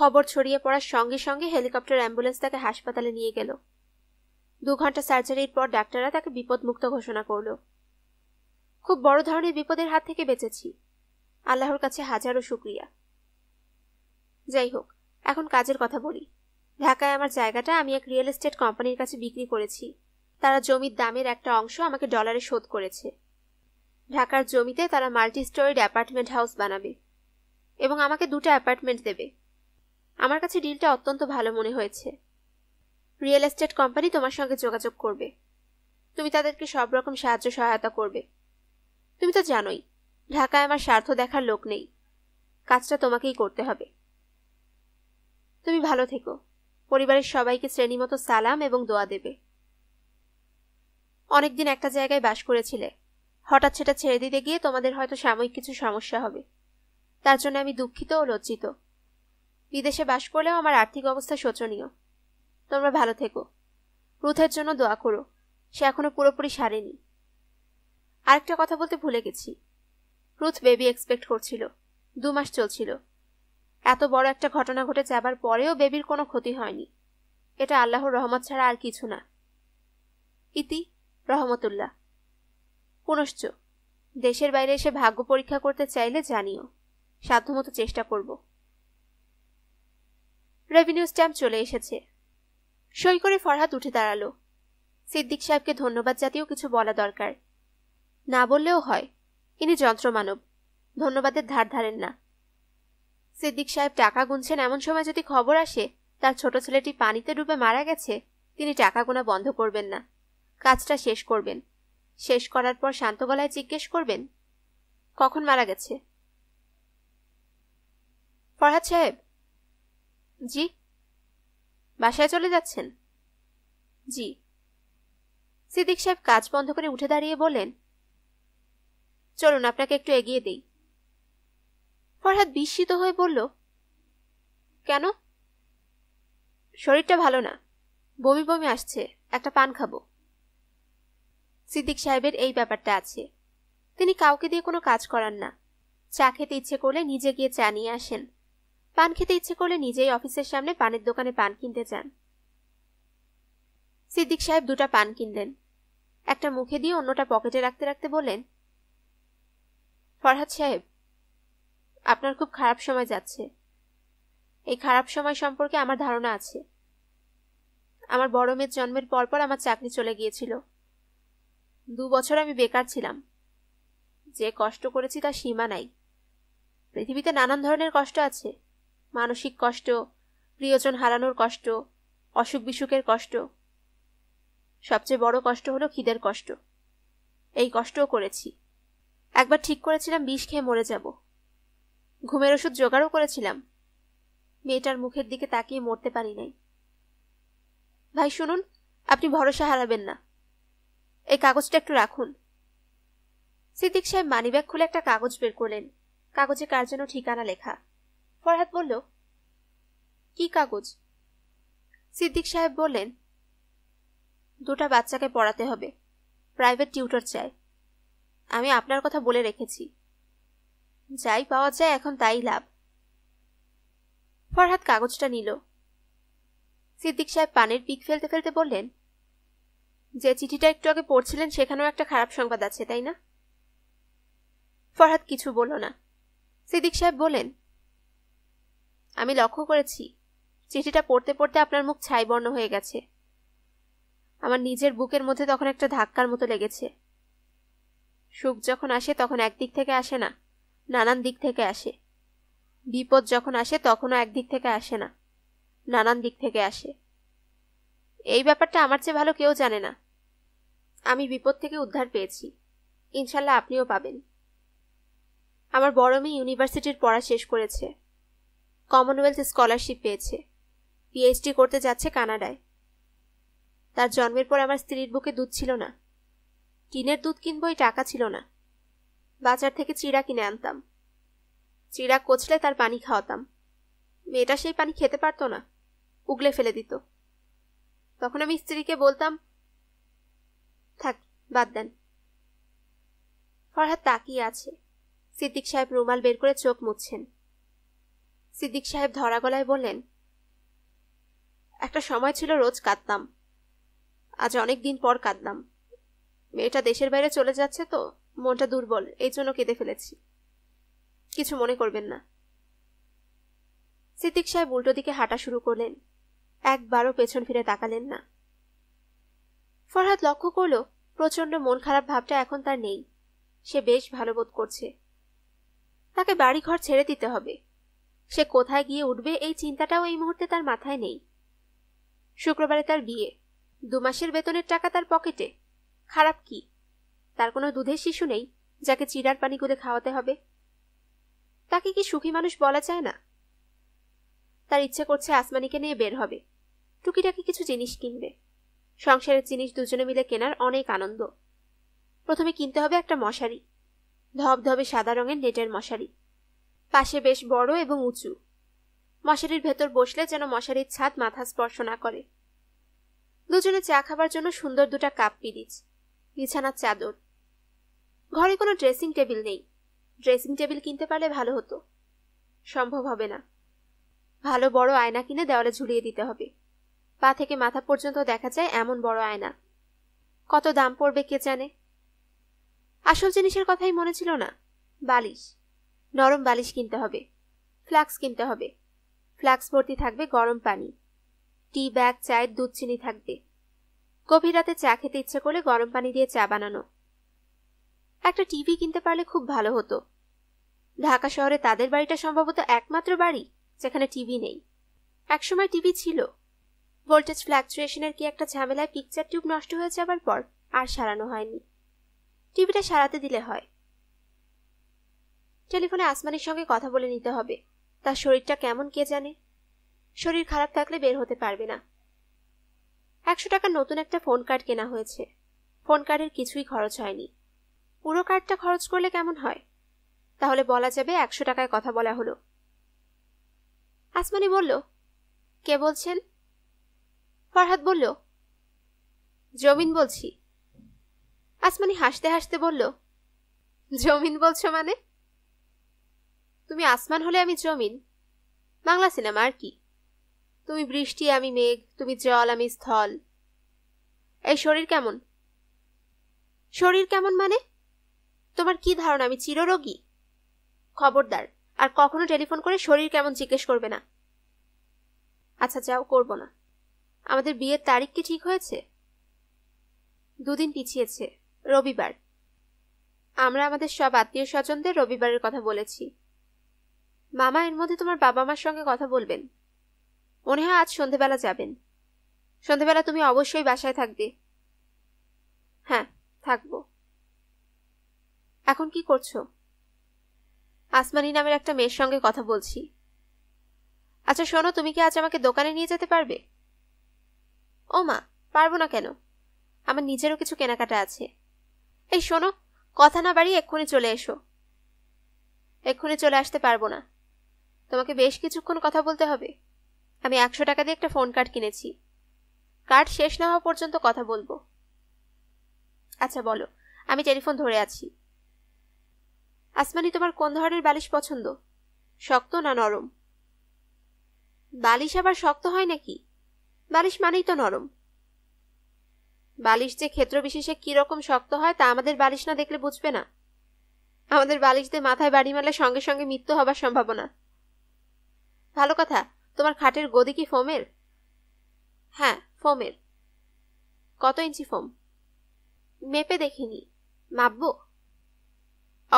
খবর ছড়িয়ে পড়ার সঙ্গে সঙ্গে হেলিকপ্টার অ্যাম্বুলেন্স তাকে হাসপাতালে নিয়ে গেল দু ঘন্টা সার্জারির পর ডাক্তাররা তাকে বিপদমুক্ত ঘোষণা করল খুব বড় ধরনের বিপদের হাত থেকে বেঁচেছি আল্লাহর কাছে হাজারো শুক্রিয়া যাই হোক এখন কাজের কথা বলি ঢাকায় আমার জায়গাটা আমি এক রিয়েল এস্টেট কোম্পানির কাছে বিক্রি করেছি তারা জমির দামের একটা অংশ আমাকে ডলারে শোধ করেছে ঢাকার জমিতে তারা মাল্টি স্টোরিড অ্যাপার্টমেন্ট হাউস বানাবে এবং আমাকে দুটো অ্যাপার্টমেন্ট দেবে আমার কাছে ডিলটা অত্যন্ত ভালো মনে হয়েছে রিয়েল এস্টেট কোম্পানি তোমার সঙ্গে যোগাযোগ করবে তুমি তাদেরকে সব রকম সাহায্য সহায়তা করবে তুমি তো জানোই ঢাকায় আমার স্বার্থ দেখার লোক নেই কাজটা তোমাকেই করতে হবে তুমি ভালো থেকো পরিবারের সবাইকে শ্রেণীমতো সালাম এবং দোয়া দেবে অনেকদিন একটা জায়গায় বাস করেছিলে হঠাৎ সেটা ছেড়ে দিতে গিয়ে তোমাদের হয়তো সাময়িক কিছু সমস্যা হবে তার জন্য আমি দুঃখিত ও লজ্জিত বিদেশে বাস করলেও আমার আর্থিক অবস্থা শোচনীয় তোমরা ভালো থেকো রুথের জন্য দোয়া করো সে এখনো পুরোপুরি সারেনি আরেকটা কথা বলতে ভুলে গেছি রুথ বেবি এক্সপেক্ট করছিল দু মাস চলছিল এত বড় একটা ঘটনা ঘটে যাবার পরেও বেবির কোনো ক্ষতি হয়নি এটা আল্লাহর রহমত ছাড়া আর কিছু না ইতি রহমতুল্লাহ পুনশ্চ দেশের বাইরে এসে ভাগ্য পরীক্ষা করতে চাইলে জানিও সাধ্যমতো চেষ্টা করবো রেভিনিউ স্ট্যাম্প চলে এসেছে সই করে ফরহাদ উঠে দাঁড়ালো সিদ্দিক সাহেবকে ধন্যবাদ জাতীয় কিছু বলা দরকার না বললেও হয় ইনি যন্ত্রমানব ধন্যবাদের ধার ধারেন না সিদ্দিক সাহেব টাকা গুনছেন এমন সময় যদি খবর আসে তার ছোট ছেলেটি পানিতে ডুবে মারা গেছে তিনি টাকা গোনা বন্ধ করবেন না কাজটা শেষ করবেন শেষ করার পর শান্ত গলায় জিজ্ঞেস করবেন কখন মারা গেছে ফরহাদ সাহেব জি বাসায় চলে যাচ্ছেন জি সিদ্দিক সাহেব কাজ বন্ধ করে উঠে দাঁড়িয়ে বলেন চলুন আপনাকে একটু এগিয়ে দেই ফরহাদ বিস্মিত হয়ে বলল কেন শরীরটা ভালো না বমি বমি আসছে একটা পান খাবো সিদ্দিক সাহেবের এই ব্যাপারটা আছে তিনি কাউকে দিয়ে কোনো কাজ করান না চা খেতে ইচ্ছে করলে নিজে গিয়ে চা নিয়ে আসেন পান খেতে ইচ্ছে করলে নিজেই অফিসের সামনে পানের দোকানে পান কিনতে যান সিদ্দিক সাহেব দুটা পান কিনলেন একটা মুখে দিয়ে অন্যটা পকেটে রাখতে রাখতে বললেন ফরহাদ সাহেব আপনার খুব খারাপ সময় যাচ্ছে এই খারাপ সময় সম্পর্কে আমার ধারণা আছে আমার বড় মেয়ের জন্মের পরপর আমার চাকরি চলে গিয়েছিল দু বছর আমি বেকার ছিলাম যে কষ্ট করেছি তার সীমা নাই পৃথিবীতে নানান ধরনের কষ্ট আছে মানসিক কষ্ট প্রিয়জন হারানোর কষ্ট অসুখ বিসুখের কষ্ট সবচেয়ে বড় কষ্ট হলো খিদের কষ্ট এই কষ্টও করেছি একবার ঠিক করেছিলাম বিষ খেয়ে মরে যাব ঘুমের ওষুধ জোগাড়ও করেছিলাম মেয়েটার মুখের দিকে তাকিয়ে মরতে পারি নাই ভাই শুনুন আপনি ভরসা হারাবেন না এই কাগজটা একটু রাখুন সিদ্দিক সাহেব মানিব্যাগ খুলে একটা কাগজ বের করলেন কাগজে কার যেন ঠিকানা লেখা ফরহাদ বলল কি কাগজ সিদ্দিক সাহেব বললেন দুটা বাচ্চাকে পড়াতে হবে প্রাইভেট টিউটর চাই আমি আপনার কথা বলে রেখেছি যাই পাওয়া যায় এখন তাই লাভ ফরহাদ কাগজটা নিল সিদ্দিক সাহেব পানের পিক ফেলতে ফেলতে বললেন যে চিঠিটা একটু আগে পড়ছিলেন সেখানেও একটা খারাপ সংবাদ আছে তাই না ফরহাদ কিছু বলল না সিদ্দিক সাহেব বলেন আমি লক্ষ্য করেছি চিঠিটা পড়তে পড়তে আপনার মুখ ছাইবর্ণ হয়ে গেছে আমার নিজের বুকের মধ্যে তখন একটা ধাক্কার মতো লেগেছে সুখ যখন আসে তখন একদিক থেকে আসে না নানান দিক থেকে আসে বিপদ যখন আসে তখনও একদিক থেকে আসে না নানান দিক থেকে আসে এই ব্যাপারটা আমার চেয়ে ভালো কেউ জানে না আমি বিপদ থেকে উদ্ধার পেয়েছি ইনশাল্লাহ আপনিও পাবেন আমার বড় মেয়ে ইউনিভার্সিটির পড়া শেষ করেছে কমনওয়েলথ স্কলারশিপ পেয়েছে পিএইচডি করতে যাচ্ছে কানাডায় তার জন্মের পর আমার স্ত্রীর বুকে দুধ ছিল না টিনের দুধ কিনবই টাকা ছিল না বাজার থেকে চিড়া কিনে আনতাম চিড়া কচলে তার পানি খাওয়াতাম মেয়েটা সেই পানি খেতে পারতো না উগলে ফেলে দিত তখন আমি স্ত্রীকে বলতাম থাক বাদ দেন ফরহাদ তাকিয়ে আছে সিদ্দিক সাহেব রুমাল বের করে চোখ মুছছেন সিদ্দিক সাহেব ধরা গলায় বললেন একটা সময় ছিল রোজ কাঁদতাম আজ অনেক দিন পর কাঁদলাম মেয়েটা দেশের বাইরে চলে যাচ্ছে তো মনটা দুর্বল এই জন্য কেঁদে ফেলেছি কিছু মনে করবেন না সিদ্দিক সাহেব উল্টো দিকে হাঁটা শুরু করলেন একবারও পেছন ফিরে তাকালেন না ফরহাদ লক্ষ্য করল প্রচণ্ড মন খারাপ ভাবটা এখন তার নেই সে বেশ ভালো বোধ করছে তাকে বাড়িঘর ছেড়ে দিতে হবে সে কোথায় গিয়ে উঠবে এই চিন্তাটাও এই মুহূর্তে তার মাথায় নেই শুক্রবারে তার বিয়ে দু মাসের বেতনের টাকা তার পকেটে খারাপ কি তার কোনো দুধের শিশু নেই যাকে চিরার পানি করে খাওয়াতে হবে তাকে কি সুখী মানুষ বলা যায় না তার ইচ্ছে করছে আসমানিকে নিয়ে বের হবে টুকিটাকি কিছু জিনিস কিনবে সংসারের জিনিস দুজনে মিলে কেনার অনেক আনন্দ প্রথমে কিনতে হবে একটা মশারি ধবধবে সাদা রঙের নেটের মশারি পাশে বেশ বড় এবং উঁচু মশারির ভেতর বসলে যেন মশারির ছাদ মাথা স্পর্শ না করে দুজনে চা খাবার জন্য সুন্দর দুটা কাপ পিরিচ বিছানার চাদর ঘরে কোনো ড্রেসিং টেবিল নেই ড্রেসিং টেবিল কিনতে পারলে ভালো হতো সম্ভব হবে না ভালো বড় আয়না কিনে দেওয়ালে ঝুলিয়ে দিতে হবে পা থেকে মাথা পর্যন্ত দেখা যায় এমন বড় আয়না কত দাম পড়বে কে জানে আসল জিনিসের কথাই মনে ছিল না বালিশ নরম বালিশ কিনতে হবে ফ্লাক্স কিনতে হবে ফ্লাক্স ভর্তি থাকবে গরম পানি টি ব্যাগ চায়ের দুধ চিনি থাকবে গভীর রাতে চা খেতে ইচ্ছে করলে গরম পানি দিয়ে চা বানানো একটা টিভি কিনতে পারলে খুব ভালো হতো ঢাকা শহরে তাদের বাড়িটা সম্ভবত একমাত্র বাড়ি যেখানে টিভি নেই একসময় টিভি ছিল ভোল্টেজ ফ্ল্যাকচুয়েশনের কি একটা ঝামেলায় পিকচার টিউব নষ্ট হয়ে যাবার পর আর সারানো হয়নি টিভিটা সারাতে দিলে হয় টেলিফোনে আসমানের সঙ্গে কথা বলে নিতে হবে তার শরীরটা কেমন কে জানে শরীর খারাপ থাকলে বের হতে পারবে না একশো টাকার নতুন একটা ফোন কার্ড কেনা হয়েছে ফোন কার্ডের কিছুই খরচ হয়নি পুরো কার্ডটা খরচ করলে কেমন হয় তাহলে বলা যাবে একশো টাকায় কথা বলা হলো আসমানি বলল কে বলছেন ফরহাদ বলল জমিন বলছি আসমানি হাসতে হাসতে বলল জমিন বলছো মানে তুমি আসমান হলে আমি জমিন বাংলা সিনেমা আর কি তুমি বৃষ্টি আমি মেঘ তুমি জল আমি স্থল এই শরীর কেমন শরীর কেমন মানে তোমার কি ধারণা আমি চিররোগী খবরদার আর কখনো টেলিফোন করে শরীর কেমন জিজ্ঞেস করবে না আচ্ছা যাও করব না আমাদের বিয়ের তারিখ কি ঠিক হয়েছে দুদিন পিছিয়েছে রবিবার আমরা আমাদের সব আত্মীয় স্বজনদের রবিবারের কথা বলেছি মামা এর মধ্যে তোমার বাবা মার সঙ্গে কথা বলবেন মনে হয় আজ সন্ধেবেলা যাবেন সন্ধেবেলা তুমি অবশ্যই বাসায় থাকবে হ্যাঁ থাকবো এখন কি করছো আসমানি নামের একটা মেয়ের সঙ্গে কথা বলছি আচ্ছা শোনো তুমি কি আজ আমাকে দোকানে নিয়ে যেতে পারবে ও মা পারবো না কেন আমার নিজেরও কিছু কেনাকাটা আছে এই শোনো কথা না বাড়িয়ে এক্ষুনি চলে এসো এক্ষুনি চলে আসতে পারবো না তোমাকে বেশ কিছুক্ষণ কথা বলতে হবে আমি একশো টাকা দিয়ে একটা ফোন কার্ড কিনেছি কার্ড শেষ না হওয়া পর্যন্ত কথা বলবো আচ্ছা বলো আমি টেলিফোন ধরে আছি আসমানি তোমার কোন ধরনের বালিশ পছন্দ শক্ত না নরম বালিশ আবার শক্ত হয় নাকি বালিশ মানেই তো নরম বালিশ যে ক্ষেত্র বিশেষে কিরকম শক্ত হয় তা আমাদের বালিশ না দেখলে বুঝবে না আমাদের বালিশদের মাথায় বাড়ি মারলে সঙ্গে সঙ্গে মৃত্যু হবার সম্ভাবনা ভালো কথা তোমার খাটের গদি কি ফোমের হ্যাঁ ফোমের কত ইঞ্চি ফোম মেপে দেখিনি মাপবো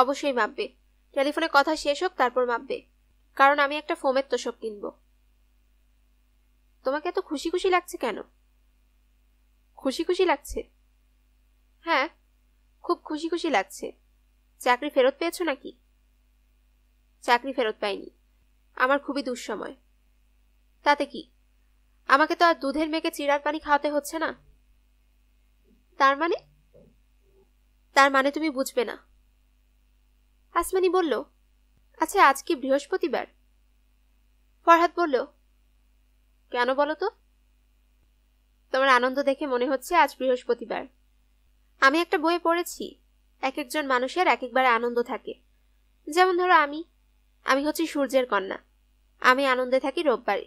অবশ্যই মাপবে টেলিফোনে কথা শেষ হোক তারপর মাপবে কারণ আমি একটা ফোমের তোষক কিনব তোমাকে এত খুশি খুশি লাগছে কেন খুশি খুশি লাগছে হ্যাঁ খুব খুশি খুশি লাগছে চাকরি ফেরত পেয়েছো নাকি চাকরি ফেরত পাইনি আমার খুবই দুঃসময় তাতে কি আমাকে তো আর দুধের মেয়েকে চিরার পানি খাওয়াতে হচ্ছে না তার মানে তার মানে তুমি বুঝবে না আসমানি বলল আচ্ছা আজ কি বৃহস্পতিবার ফরহাদ বলল কেন বলো তো তোমার আনন্দ দেখে মনে হচ্ছে আজ বৃহস্পতিবার আমি একটা বইয়ে পড়েছি এক একজন মানুষের এক একবারে আনন্দ থাকে যেমন ধরো আমি আমি হচ্ছি সূর্যের কন্যা আমি আনন্দে থাকি রোববারে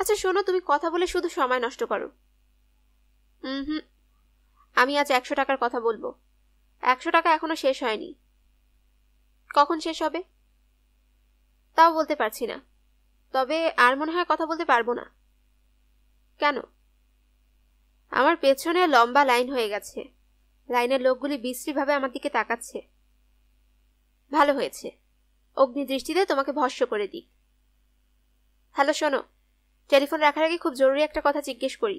আচ্ছা শোনো তুমি কথা বলে শুধু সময় নষ্ট করো হুম হুম আমি আজ একশো টাকার কথা বলবো একশো টাকা এখনো শেষ হয়নি কখন শেষ হবে তাও বলতে পারছি না তবে আর মনে হয় কথা বলতে পারবো না কেন আমার পেছনে লম্বা লাইন হয়ে গেছে লাইনের লোকগুলি বিশ্রীভাবে আমার দিকে তাকাচ্ছে ভালো হয়েছে অগ্নিদৃষ্টিতে তোমাকে ভস্য করে দিই হ্যালো শোনো টেলিফোন রাখার আগে খুব জরুরি একটা কথা জিজ্ঞেস করি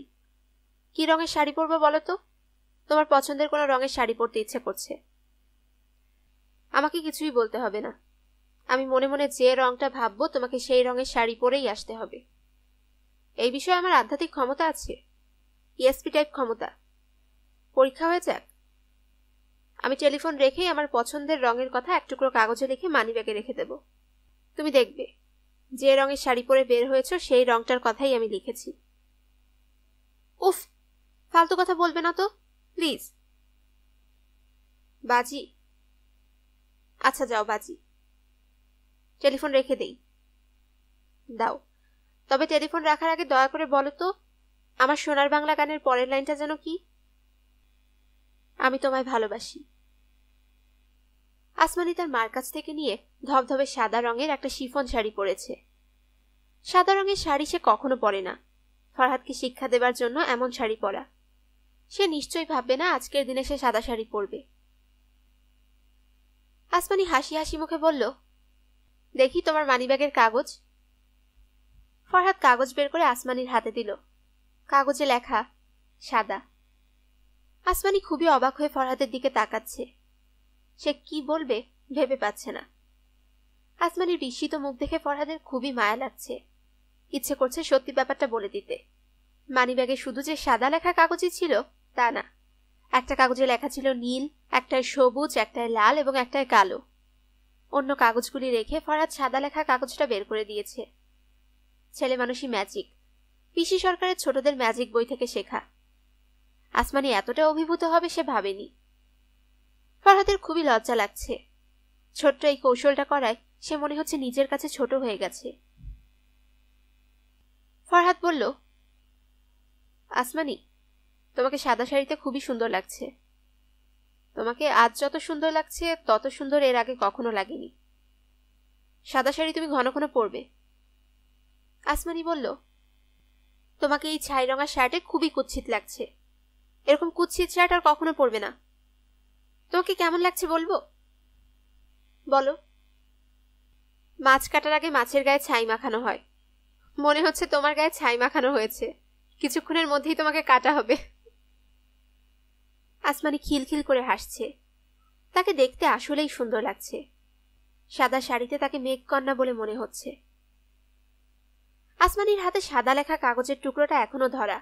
কি রঙের শাড়ি পরবো বলো তো তোমার পছন্দের কোনো রঙের শাড়ি পরতে ইচ্ছে করছে আমাকে কিছুই বলতে হবে না আমি মনে মনে যে রঙটা ভাববো তোমাকে সেই রঙের শাড়ি পরেই আসতে হবে এই বিষয়ে আমার আধ্যাত্মিক ক্ষমতা আছে ইএসপি e টাইপ ক্ষমতা পরীক্ষা হয়ে যাক আমি টেলিফোন রেখেই আমার পছন্দের রঙের কথা এক টুকরো কাগজে লিখে মানিব্যাগে রেখে দেব তুমি দেখবে যে রঙের শাড়ি পরে বের হয়েছ সেই রঙটার কথাই আমি লিখেছি উফ ফালতু কথা বলবে না তো প্লিজ বাজি আচ্ছা যাও বাজি টেলিফোন রেখে দেই দাও তবে টেলিফোন রাখার আগে দয়া করে বলো তো আমার সোনার বাংলা গানের পরের লাইনটা যেন কি আমি তোমায় ভালোবাসি আসমানি তার মার কাছ থেকে নিয়ে ধবধবে সাদা রঙের একটা শিফন শাড়ি পরেছে সাদা রঙের শাড়ি সে কখনো পরে না ফরহাদকে শিক্ষা দেবার জন্য এমন শাড়ি পরা সে নিশ্চয়ই ভাববে না আজকের দিনে সে সাদা শাড়ি পরবে আসমানি হাসি হাসি মুখে বলল দেখি তোমার মানিব্যাগের কাগজ ফরহাদ কাগজ বের করে আসমানির হাতে দিল কাগজে লেখা সাদা আসমানি খুবই অবাক হয়ে ফরহাদের দিকে তাকাচ্ছে সে কি বলবে ভেবে পাচ্ছে না আসমানি বিস্মিত মুখ দেখে ফরহাদের খুবই মায়া লাগছে ইচ্ছে করছে সত্যি ব্যাপারটা বলে দিতে মানিব্যাগে শুধু যে সাদা লেখা কাগজই ছিল তা না একটা কাগজে লেখা ছিল নীল একটায় সবুজ একটায় লাল এবং একটায় কালো অন্য কাগজগুলি রেখে ফরহাদ সাদা লেখা কাগজটা বের করে দিয়েছে ছেলে মানুষই ম্যাজিক পিসি সরকারের ছোটদের ম্যাজিক বই থেকে শেখা আসমানি এতটা অভিভূত হবে সে ভাবেনি ফরহাদের খুবই লজ্জা লাগছে ছোট্ট এই কৌশলটা করায় সে মনে হচ্ছে নিজের কাছে ছোট হয়ে গেছে ফরহাদ বলল আসমানি তোমাকে সাদা শাড়িতে খুবই সুন্দর লাগছে তোমাকে আজ যত সুন্দর লাগছে তত সুন্দর এর আগে কখনো লাগেনি সাদা শাড়ি তুমি ঘন ঘন পরবে আসমানি বলল তোমাকে এই ছাই রঙা শার্টে খুবই কুচ্ছিত লাগছে এরকম কুচ্ছিত শার্ট আর কখনো পরবে না তোকে কেমন লাগছে বলবো বলো মাছ কাটার আগে মাছের গায়ে ছাই মাখানো হয় মনে হচ্ছে তোমার গায়ে ছাই মাখানো হয়েছে কিছুক্ষণের মধ্যেই তোমাকে কাটা হবে আসমানি খিলখিল করে হাসছে তাকে দেখতে আসলেই সুন্দর লাগছে সাদা শাড়িতে তাকে মেঘকন্যা বলে মনে হচ্ছে আসমানির হাতে সাদা লেখা কাগজের টুকরোটা এখনো ধরা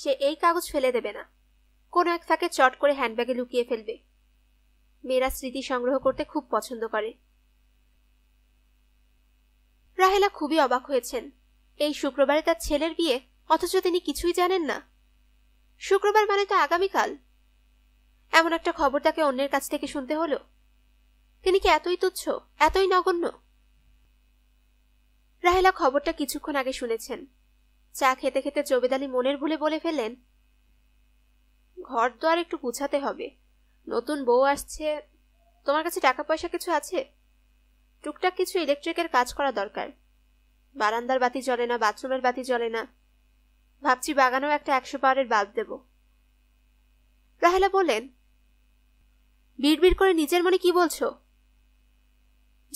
সে এই কাগজ ফেলে দেবে না কোনো এক তাকে চট করে হ্যান্ডব্যাগে লুকিয়ে ফেলবে মেয়েরা স্মৃতি সংগ্রহ করতে খুব পছন্দ করে রাহেলা খুবই অবাক হয়েছেন এই শুক্রবারে তার ছেলের বিয়ে অথচ তিনি কিছুই জানেন না শুক্রবার মানে তো আগামীকাল এমন একটা খবর তাকে অন্যের কাছ থেকে শুনতে হলো তিনি কি এতই তুচ্ছ এতই নগণ্য রাহেলা খবরটা কিছুক্ষণ আগে শুনেছেন চা খেতে খেতে জবেদালি মনের ভুলে বলে ফেললেন ঘর দোয়ার একটু গুছাতে হবে নতুন বউ আসছে তোমার কাছে টাকা পয়সা কিছু আছে টুকটাক কিছু ইলেকট্রিকের কাজ করা দরকার বারান্দার বাতি জ্বলে না বাথরুমের বাতি জ্বলে না ভাবছি বাগানেও একটা একশো পাওয়ারের বাদ দেব রাহেলা বললেন বিড়বিড় করে নিজের মনে কি বলছো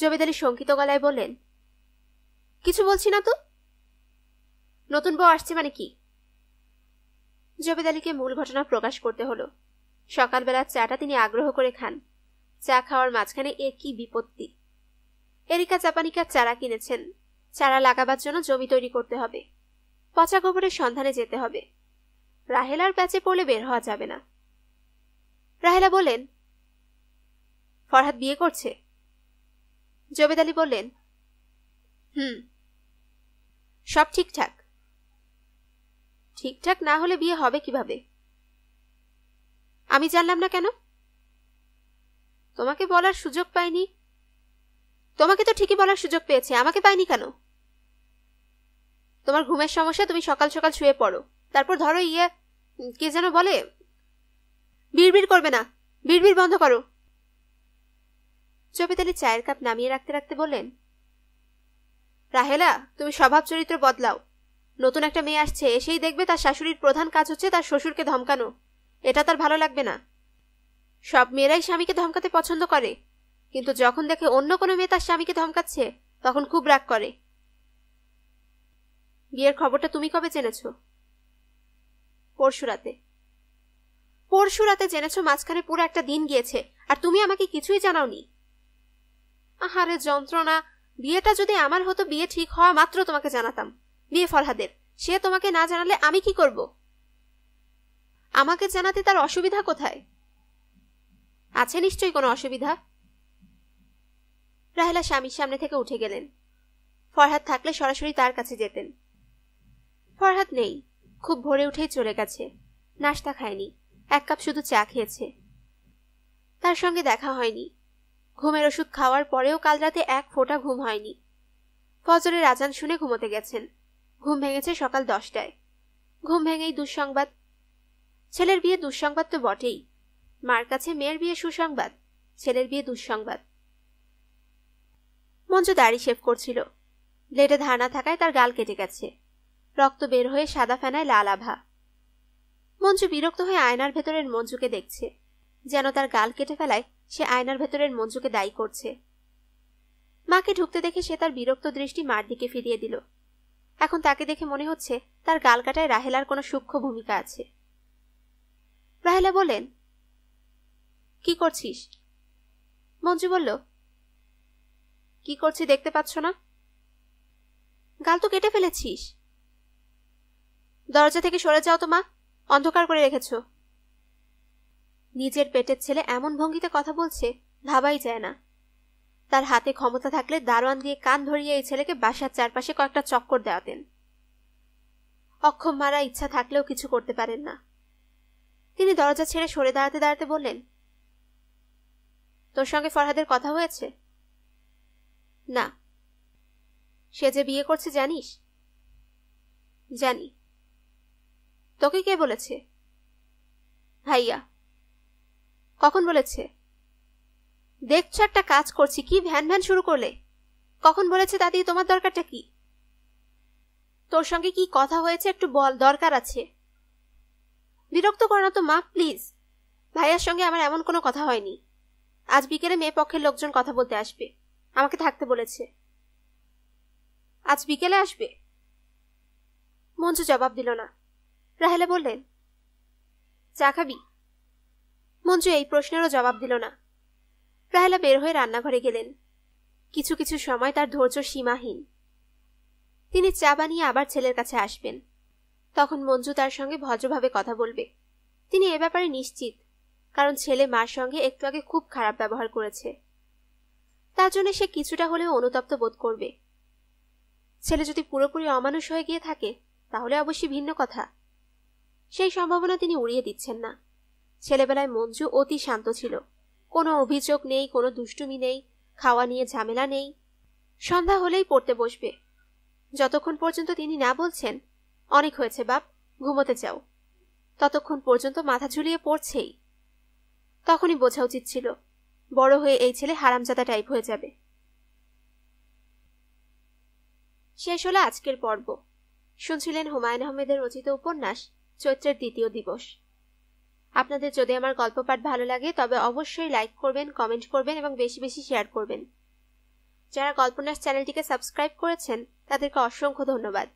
জবেদ শঙ্কিত গলায় বললেন কিছু বলছি না তো নতুন বউ আসছে মানে কি জবেদালিকে মূল ঘটনা প্রকাশ করতে হলো সকালবেলার চাটা তিনি আগ্রহ করে খান চা খাওয়ার মাঝখানে এ কি বিপত্তি এরিকা জাপানিকার চারা কিনেছেন চারা লাগাবার জন্য জমি তৈরি করতে হবে পচা গোবরের সন্ধানে যেতে হবে রাহেলার প্যাচে পড়লে বের হওয়া যাবে না রাহেলা বললেন ফরহাদ বিয়ে করছে জবেদ আলী বললেন হুম সব ঠিকঠাক ঠিকঠাক না হলে বিয়ে হবে কিভাবে আমি জানলাম না কেন তোমাকে বলার সুযোগ পাইনি তোমাকে তো ঠিকই বলার সুযোগ পেয়েছে আমাকে পাইনি কেন তোমার ঘুমের সমস্যা তুমি সকাল সকাল শুয়ে পড়ো তারপর ধরো ইয়ে কে যেন বলে বিড়বিড় করবে না বিড়বিড় বন্ধ করো চপিতালি চায়ের কাপ নামিয়ে রাখতে রাখতে বললেন রাহেলা তুমি স্বভাব চরিত্র বদলাও নতুন একটা মেয়ে আসছে এসেই দেখবে তার শাশুড়ির প্রধান কাজ হচ্ছে তার শ্বশুরকে ধমকানো এটা তার ভালো লাগবে না সব মেয়েরাই স্বামীকে ধমকাতে পছন্দ করে কিন্তু যখন দেখে অন্য কোনো মেয়ে তার স্বামীকে ধমকাচ্ছে তখন খুব রাগ করে বিয়ের খবরটা তুমি কবে জেনেছ পরশু রাতে পরশু রাতে জেনেছ মাঝখানে পুরো একটা দিন গিয়েছে আর তুমি আমাকে কিছুই জানাওনি আহারে যন্ত্রণা বিয়েটা যদি আমার হতো বিয়ে ঠিক হওয়া মাত্র তোমাকে জানাতাম বিয়ে ফরহাদের সে তোমাকে না জানালে আমি কি করবো আমাকে জানাতে তার অসুবিধা কোথায় আছে নিশ্চয়ই কোনো অসুবিধা রাহেলা স্বামীর সামনে থেকে উঠে গেলেন ফরহাদ থাকলে সরাসরি তার কাছে যেতেন ফরহাদ নেই খুব ভোরে উঠেই চলে গেছে নাস্তা খায়নি এক কাপ শুধু চা খেয়েছে তার সঙ্গে দেখা হয়নি ঘুমের ওষুধ খাওয়ার পরেও কাল রাতে এক ফোঁটা ঘুম হয়নি ফজরের আজান শুনে ঘুমোতে গেছেন ঘুম ভেঙেছে সকাল দশটায় ঘুম ভেঙেই দুঃসংবাদ ছেলের বিয়ে দুঃসংবাদ তো বটেই মার কাছে মেয়ের বিয়ে সুসংবাদ ছেলের বিয়ে দুঃসংবাদ মঞ্জু দাড়ি শেভ করছিল ব্লেডে ধারণা থাকায় তার গাল কেটে গেছে রক্ত বের হয়ে সাদা ফেনায় লাল আভা মঞ্জু বিরক্ত হয়ে আয়নার ভেতরের মঞ্জুকে দেখছে যেন তার গাল কেটে ফেলায় সে আয়নার ভেতরের মঞ্জুকে দায়ী করছে মাকে ঢুকতে দেখে সে তার বিরক্ত দৃষ্টি মার দিকে ফিরিয়ে দিল এখন তাকে দেখে মনে হচ্ছে তার গাল কাটায় রাহেলার কোনো সূক্ষ্ম ভূমিকা আছে রাহেলা বলেন কি করছিস মঞ্জু বলল কি করছি দেখতে পাচ্ছ না গাল তো কেটে ফেলেছিস দরজা থেকে সরে যাও তো মা অন্ধকার করে রেখেছ নিজের পেটের ছেলে এমন ভঙ্গিতে কথা বলছে ভাবাই যায় না তার হাতে ক্ষমতা থাকলে দারোয়ান দিয়ে কান ধরিয়ে এই ছেলেকে বাসার চারপাশে কয়েকটা চক্কর দেওয়াতেন অক্ষম মারা ইচ্ছা থাকলেও কিছু করতে পারেন না তিনি দরজা ছেড়ে সরে দাঁড়াতে দাঁড়াতে বললেন তোর সঙ্গে ফরহাদের কথা হয়েছে না সে যে বিয়ে করছে জানিস জানি তোকে কে বলেছে ভাইয়া কখন বলেছে দেখছ একটা কাজ করছি কি ভ্যান ভ্যান শুরু করলে কখন বলেছে দিয়ে তোমার দরকারটা কি তোর সঙ্গে কি কথা হয়েছে একটু বল দরকার আছে বিরক্ত করো না তো মা প্লিজ ভাইয়ার সঙ্গে আমার এমন কোনো কথা হয়নি আজ বিকেলে মেয়ে পক্ষের লোকজন কথা বলতে আসবে আমাকে থাকতে বলেছে আজ বিকেলে আসবে মঞ্জু জবাব দিল না রাহেলা বললেন চা খাবি মঞ্জু এই প্রশ্নেরও জবাব দিল না রাহেলা বের হয়ে রান্নাঘরে গেলেন কিছু কিছু সময় তার ধৈর্য সীমাহীন তিনি চা বানিয়ে আবার ছেলের কাছে আসবেন তখন মঞ্জু তার সঙ্গে ভদ্রভাবে কথা বলবে তিনি এ ব্যাপারে নিশ্চিত কারণ ছেলে মার সঙ্গে একটু আগে খুব খারাপ ব্যবহার করেছে তার জন্য সে কিছুটা হলেও অনুতপ্ত বোধ করবে ছেলে যদি পুরোপুরি অমানুষ হয়ে গিয়ে থাকে তাহলে অবশ্যই ভিন্ন কথা সেই সম্ভাবনা তিনি উড়িয়ে দিচ্ছেন না ছেলেবেলায় মঞ্জু অতি শান্ত ছিল কোনো অভিযোগ নেই কোনো দুষ্টুমি নেই খাওয়া নিয়ে ঝামেলা নেই সন্ধ্যা হলেই পড়তে বসবে যতক্ষণ পর্যন্ত তিনি না বলছেন অনেক হয়েছে বাপ ঘুমোতে যাও ততক্ষণ পর্যন্ত মাথা ঝুলিয়ে পড়ছেই তখনই বোঝা উচিত ছিল বড় হয়ে এই ছেলে হারামজাদা টাইপ হয়ে যাবে শেষ হলো আজকের পর্ব শুনছিলেন হুমায়ুন আহমেদের রচিত উপন্যাস চৈত্রের দ্বিতীয় দিবস আপনাদের যদি আমার গল্প পাঠ ভালো লাগে তবে অবশ্যই লাইক করবেন কমেন্ট করবেন এবং বেশি বেশি শেয়ার করবেন যারা গল্পনাস চ্যানেলটিকে সাবস্ক্রাইব করেছেন তাদেরকে অসংখ্য ধন্যবাদ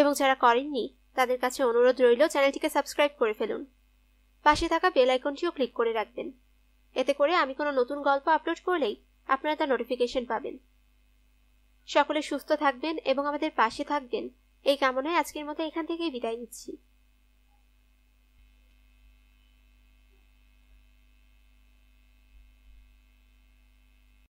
এবং যারা করেননি তাদের কাছে অনুরোধ রইল চ্যানেলটিকে সাবস্ক্রাইব করে ফেলুন পাশে থাকা বেল আইকনটিও ক্লিক করে রাখবেন এতে করে আমি কোনো নতুন গল্প আপলোড করলেই আপনারা তার নোটিফিকেশন পাবেন সকলে সুস্থ থাকবেন এবং আমাদের পাশে থাকবেন এই কামনায় আজকের মতো এখান থেকেই বিদায় নিচ্ছি